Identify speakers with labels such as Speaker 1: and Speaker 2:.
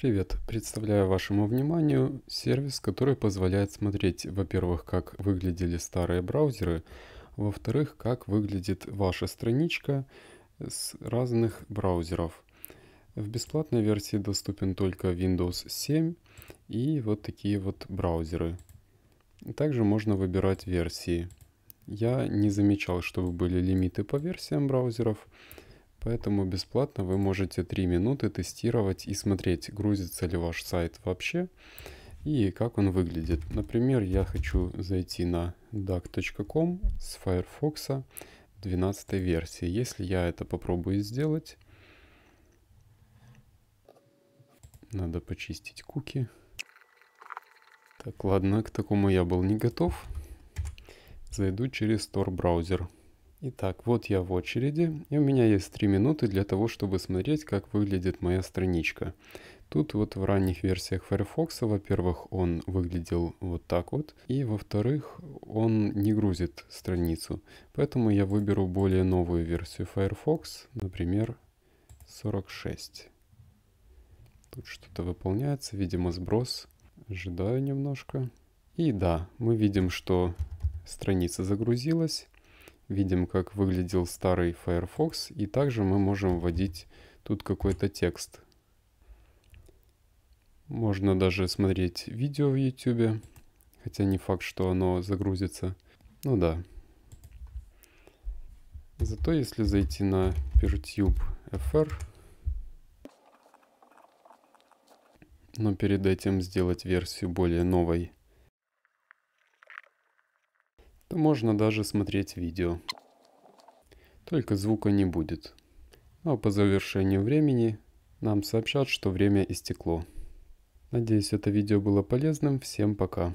Speaker 1: Привет! Представляю вашему вниманию сервис, который позволяет смотреть, во-первых, как выглядели старые браузеры, во-вторых, как выглядит ваша страничка с разных браузеров. В бесплатной версии доступен только Windows 7 и вот такие вот браузеры. Также можно выбирать версии. Я не замечал, чтобы были лимиты по версиям браузеров. Поэтому бесплатно вы можете 3 минуты тестировать и смотреть, грузится ли ваш сайт вообще и как он выглядит. Например, я хочу зайти на duck.com с Firefox 12 версии. Если я это попробую сделать, надо почистить куки. Так, ладно, к такому я был не готов. Зайду через Tor браузер. Итак, вот я в очереди, и у меня есть 3 минуты для того, чтобы смотреть, как выглядит моя страничка. Тут вот в ранних версиях Firefox, во-первых, он выглядел вот так вот, и во-вторых, он не грузит страницу. Поэтому я выберу более новую версию Firefox, например, 46. Тут что-то выполняется, видимо, сброс. Ожидаю немножко. И да, мы видим, что страница загрузилась видим, как выглядел старый Firefox, и также мы можем вводить тут какой-то текст. Можно даже смотреть видео в YouTube, хотя не факт, что оно загрузится. Ну да. Зато если зайти на Pertube FR, но перед этим сделать версию более новой, то можно даже смотреть видео. Только звука не будет. А по завершению времени нам сообщат, что время истекло. Надеюсь, это видео было полезным. Всем пока.